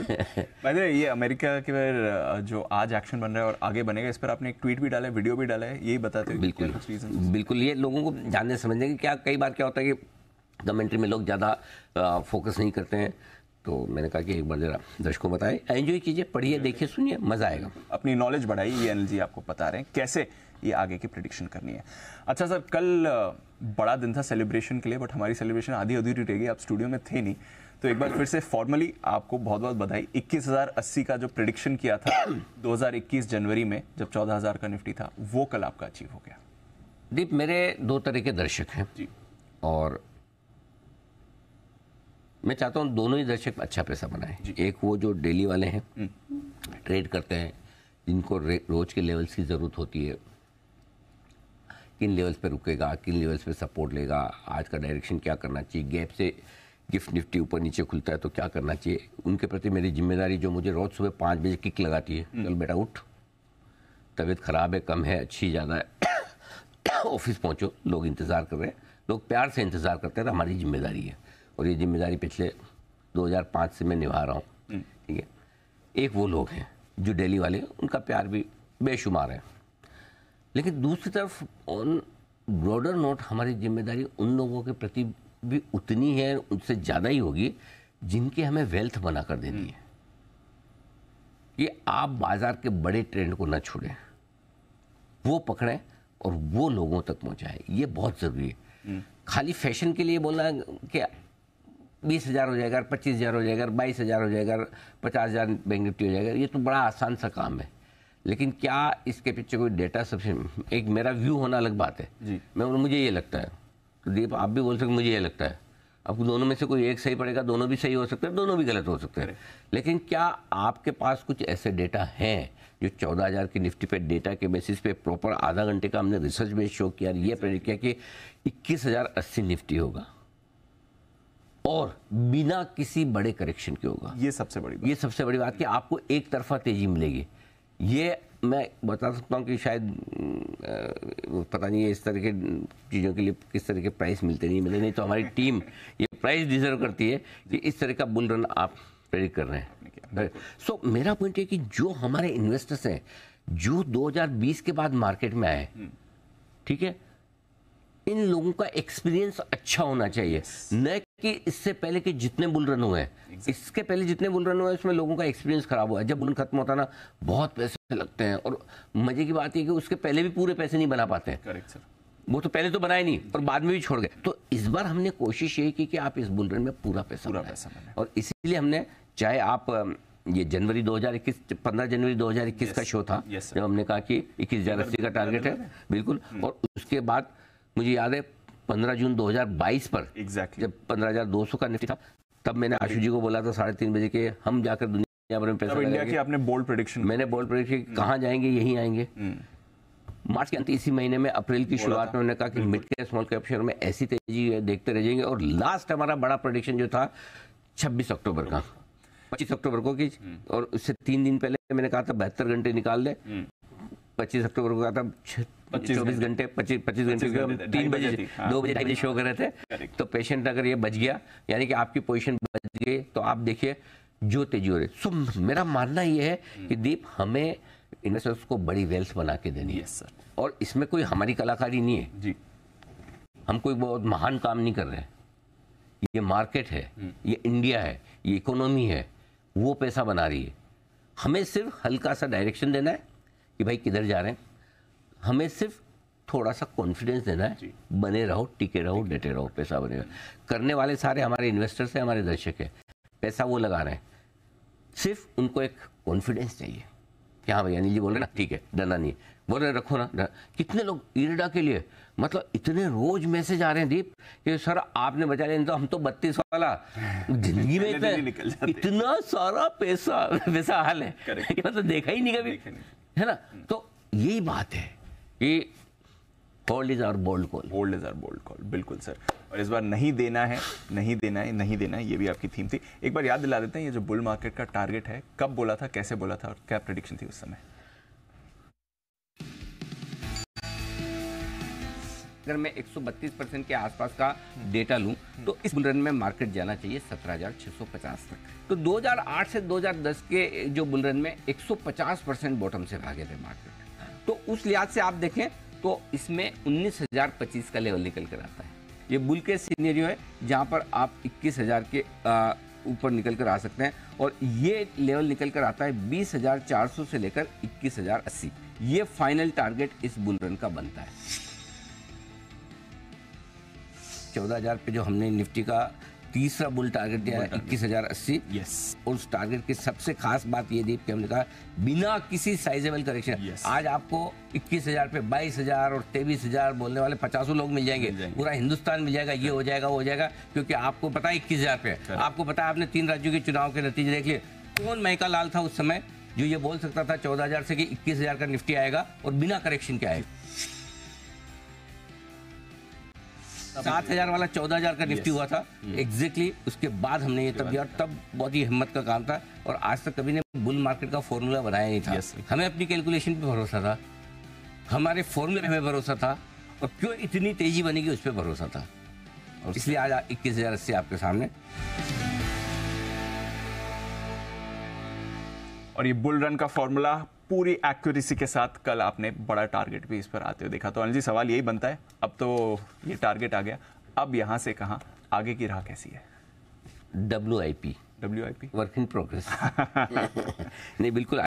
भाई ये अमेरिका के जो आज एक्शन बन रहा है और आगे बनेगा इस पर आपने एक ट्वीट भी डाला है वीडियो भी डाला है यही बताते हैं बिल्कुल बिल्कुल ये लोगों को जानने समझने की क्या कई बार क्या होता है कि कमेंट्री में लोग ज़्यादा फोकस नहीं करते हैं तो मैंने कहा कि एक बार जरा दर्शकों बताएं एंजॉय कीजिए पढ़िए देखिए सुनिए मज़ा आएगा अपनी नॉलेज बढ़ाई ये अनिल जी आपको बता रहे हैं कैसे ये आगे की प्रडिक्शन करनी है अच्छा सर कल बड़ा दिन था सेलिब्रेशन के लिए बट हमारी सेलिब्रेशन आधी अधूरी रह गई आप स्टूडियो में थे नहीं तो एक बार फिर से फॉर्मली आपको बहुत बहुत बधाई 21,080 का जो प्रडिक्शन किया था 2021 जनवरी में जब 14,000 का निफ्टी था वो कल आपका अचीव हो गया दीप मेरे दो तरह के दर्शक हैं जी और मैं चाहता हूँ दोनों ही दर्शक अच्छा पैसा बनाए एक वो जो डेली वाले हैं हम्म। ट्रेड करते हैं जिनको रोज के लेवल्स की ज़रूरत होती है किन लेवल्स पे रुकेगा किन लेवल्स पे सपोर्ट लेगा आज का डायरेक्शन क्या करना चाहिए गैप से गिफ्ट निफ्टी ऊपर नीचे खुलता है तो क्या करना चाहिए उनके प्रति मेरी जिम्मेदारी जो मुझे रोज़ सुबह पाँच बजे किक लगाती है हम्म। चल बेटा उठ तबीयत ख़राब है कम है अच्छी ज़्यादा है ऑफिस पहुँचो लोग इंतज़ार कर रहे हैं लोग प्यार से इंतज़ार करते हैं तो हमारी जिम्मेदारी है और ये जिम्मेदारी पिछले 2005 से मैं निभा रहा हूँ हम्म। ठीक है एक वो लोग हैं जो डेली वाले उनका प्यार भी बेशुमार है लेकिन दूसरी तरफ ऑन ब्रॉडर नोट हमारी जिम्मेदारी उन लोगों के प्रति भी उतनी है उनसे ज़्यादा ही होगी जिनके हमें वेल्थ बना कर देनी हम्म। है कि आप बाजार के बड़े ट्रेंड को ना छोड़ें वो पकड़ें और वो लोगों तक पहुँचाएं ये बहुत ज़रूरी है हम्म। खाली फैशन के लिए बोलना कि बीस हज़ार हो जाएगा पच्चीस हज़ार हो जाएगा बाईस हज़ार हो जाएगा पचास हज़ार बैंक निफ्टी हो जाएगा ये तो बड़ा आसान सा काम है लेकिन क्या इसके पीछे कोई डेटा सबसे एक मेरा व्यू होना अलग बात है जी मैं मुझे ये लगता है तो दीप आप भी बोल सकते मुझे ये लगता है आपको दोनों में से कोई एक सही पड़ेगा दोनों भी सही हो सकते हैं दोनों भी गलत हो सकते हैं लेकिन क्या आपके पास कुछ ऐसे डेटा हैं जो चौदह हज़ार की निफ्टी पे डेटा के बेसिस पे प्रॉपर आधा घंटे का हमने रिसर्च बेस शो किया ये प्रेडिक्ट किया कि इक्कीस हज़ार अस्सी निफ्टी होगा और बिना किसी बड़े करेक्शन के होगा ये सबसे बड़ी ये सबसे बड़ी बात कि आपको एक तरफा तेजी मिलेगी ये मैं बता सकता हूँ कि शायद पता नहीं इस तरह के चीज़ों के लिए किस तरह के प्राइस मिलते नहीं मिले नहीं तो हमारी टीम ये प्राइस डिजर्व करती है कि इस तरह का बुल रन आप प्रेडिक्ट कर रहे हैं सो so, मेरा पॉइंट है कि जो हमारे इन्वेस्टर्स हैं जो 2020 के बाद मार्केट में आए हम्म। ठीक है इन लोगों का एक्सपीरियंस अच्छा होना चाहिए न कि इससे पहले कि जितने बुल रन हुए इसके पहले जितने बुल रन हुए उसमें लोगों का एक्सपीरियंस खराब हुआ है जब बुल खत्म होता ना बहुत पैसे लगते हैं और मजे की बात यह कि उसके पहले भी पूरे पैसे नहीं बना पाते हैं वो तो पहले तो बनाए नहीं और बाद में भी छोड़ गए तो इस बार हमने कोशिश यही की कि आप इस बुल रन में पूरा पैसा पूरा पैसा और इसीलिए हमने चाहे आप ये जनवरी 2021 15 जनवरी 2021 का शो था जब हमने कहा कि इक्कीस हजार अस्सी का टारगेट है बिल्कुल हम्म। और उसके बाद मुझे याद है पंद्रह जून 2022 पर exactly. जब पंद्रह हजार दो सौ का निफ्टी था तब मैंने आशु जी को बोला था साढ़े तीन बजे के हम जाकर दुनिया भर में पैसा इंडिया की आपने बोल्ड प्रोडिक्शन मैंने बोल्ड प्रोडिक्शन hmm. कहाँ जाएंगे यहीं आएंगे hmm. मार्च के अंत इसी महीने में अप्रैल की शुरुआत में उन्होंने कहा कि mid cap small cap share में ऐसी तेजी देखते रह जाएंगे और लास्ट हमारा बड़ा प्रोडिक्शन जो था छब्बीस अक्टूबर का hmm. पच्चीस अक्टूबर को की और उससे तीन दिन पहले मैंने कहा था बहत्तर घंटे निकाल ले पच्चीस अक्टूबर को आता पच्चीस चौबीस घंटे पच्चीस पच्चीस घंटे तीन बजे हाँ। दो बजे ढाई बजे शो कर रहे थे तो पेशेंट अगर ये बच गया यानी कि आपकी पोजिशन बच गई तो आप देखिए जो तेजी हो रही सो मेरा मानना ये है हम्म। कि दीप हमें इन्वेस्टर्स को बड़ी वेल्थ बना के देनी है सर और इसमें कोई हमारी कलाकारी नहीं है जी हम कोई बहुत महान काम नहीं कर रहे हैं ये मार्केट हम्म। है ये इंडिया है ये इकोनॉमी है वो पैसा बना रही है हमें सिर्फ हल्का सा डायरेक्शन देना है कि भाई किधर जा रहे हैं हमें सिर्फ थोड़ा सा कॉन्फिडेंस देना है बने रहो टिके रहो डटे रहो पैसा बने रहो करने वाले सारे हमारे इन्वेस्टर्स हैं हमारे दर्शक हैं पैसा वो लगा रहे हैं सिर्फ उनको एक कॉन्फिडेंस चाहिए कि हाँ भाई अनिल जी बोल रहे ना ठीक है डरना नहीं है बोल रहे रखो ना डर कितने लोग इरडा के लिए मतलब इतने रोज मैसेज आ रहे हैं दीप कि सर आपने बचा लिया तो हम तो बत्तीस वाला जिंदगी में इतना इतना सारा पैसा वैसा हाल है मतलब देखा ही नहीं कभी है ना तो यही बात है कि bold is our bold call bold is our bold call बिल्कुल सर और इस बार नहीं देना है नहीं देना है नहीं देना है ये भी आपकी थीम थी एक बार याद दिला देते हैं ये जो बुल मार्केट का टारगेट है कब बोला था कैसे बोला था और क्या प्रडिक्शन थी उस समय अगर मैं 132 परसेंट के आसपास का डेटा लूं तो इस बुलरन में मार्केट जाना चाहिए 17,650 तक तो 2008 से 2010 के जो बुलरन में 150 परसेंट बॉटम से भागे थे मार्केट तो उस लिहाज से आप देखें तो इसमें 19,025 का लेवल निकल कर आता है ये बुल के सीनेरियो है जहाँ पर आप इक्कीस के आ, ऊपर निकल कर आ सकते हैं और ये लेवल निकल कर आता है 20,400 से लेकर 21,080 ये फाइनल टारगेट इस बुल रन का बनता है चौदह हज़ार पे जो हमने निफ्टी का तीसरा बुल टारगेट दिया है इक्कीस हजार अस्सी और उस टारगेट की सबसे खास बात ये दी कि हमने कहा बिना किसी साइजेबल करेक्शन yes. आज आपको इक्कीस हजार पे बाईस हजार और तेईस हजार बोलने वाले पचासों लोग मिल जाएंगे पूरा हिंदुस्तान मिल जाएगा ये हो जाएगा वो हो जाएगा क्योंकि आपको पता है इक्कीस हजार पे आपको पता है आपने तीन राज्यों के चुनाव के नतीजे देख लिए कौन मैका लाल था उस समय जो ये बोल सकता था चौदह से कि इक्कीस का निफ्टी आएगा और बिना करेक्शन के आएगा सात हजार वाला चौदह हजार का निफ्टी हुआ था एग्जैक्टली हम्म। उसके बाद हमने ये तब दिया तब बहुत ही हिम्मत का काम था और आज तक कभी ने बुल मार्केट का फॉर्मूला बनाया नहीं था हमें अपनी कैलकुलेशन पे भरोसा था हमारे फॉर्मूले पे भरोसा था और क्यों इतनी तेजी बनेगी उस पर भरोसा था इसलिए आज इक्कीस हजार अस्सी आपके सामने और ये बुल रन का फॉर्मूला पूरी एक्यूरेसी के साथ कल आपने बड़ा टारगेट भी इस पर आते हुए देखा तो अनिल जी सवाल यही बनता है अब तो ये टारगेट आ गया अब यहाँ से कहाँ आगे की राह कैसी है W I P W I P work in progress नहीं बिल्कुल